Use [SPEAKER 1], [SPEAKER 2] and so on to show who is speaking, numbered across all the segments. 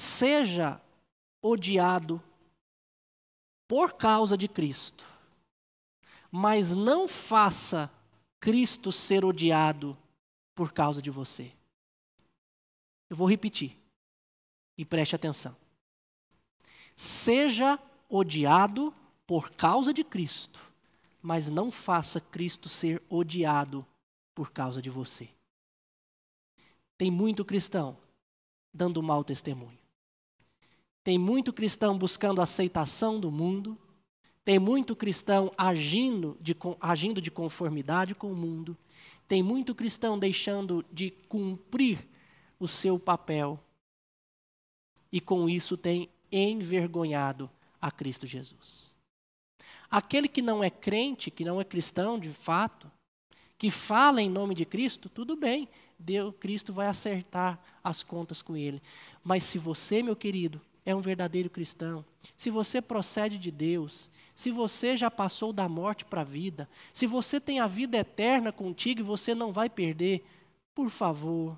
[SPEAKER 1] seja odiado por causa de Cristo, mas não faça Cristo ser odiado por causa de você. Eu vou repetir e preste atenção. Seja odiado por causa de Cristo, mas não faça Cristo ser odiado por causa de você. Tem muito cristão dando mau testemunho. Tem muito cristão buscando aceitação do mundo, tem muito cristão agindo de, agindo de conformidade com o mundo, tem muito cristão deixando de cumprir o seu papel, e com isso tem envergonhado a Cristo Jesus. Aquele que não é crente, que não é cristão de fato, que fala em nome de Cristo, tudo bem, Deus, Cristo vai acertar as contas com ele. Mas se você, meu querido, é um verdadeiro cristão, se você procede de Deus, se você já passou da morte para a vida, se você tem a vida eterna contigo e você não vai perder, por favor,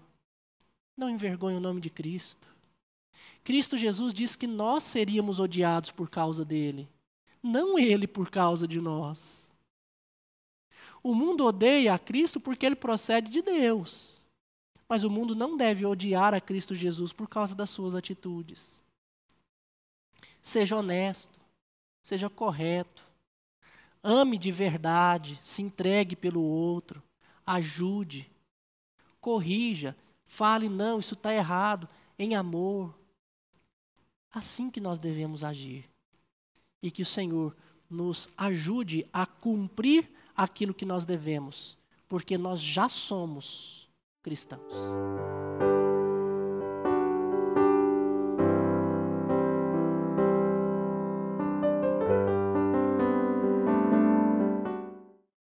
[SPEAKER 1] não envergonhe o nome de Cristo. Cristo Jesus disse que nós seríamos odiados por causa dele, não ele por causa de nós. O mundo odeia a Cristo porque ele procede de Deus. Mas o mundo não deve odiar a Cristo Jesus por causa das suas atitudes. Seja honesto, seja correto, ame de verdade, se entregue pelo outro, ajude, corrija, fale: não, isso está errado, em amor. Assim que nós devemos agir. E que o Senhor nos ajude a cumprir aquilo que nós devemos, porque nós já somos cristãos.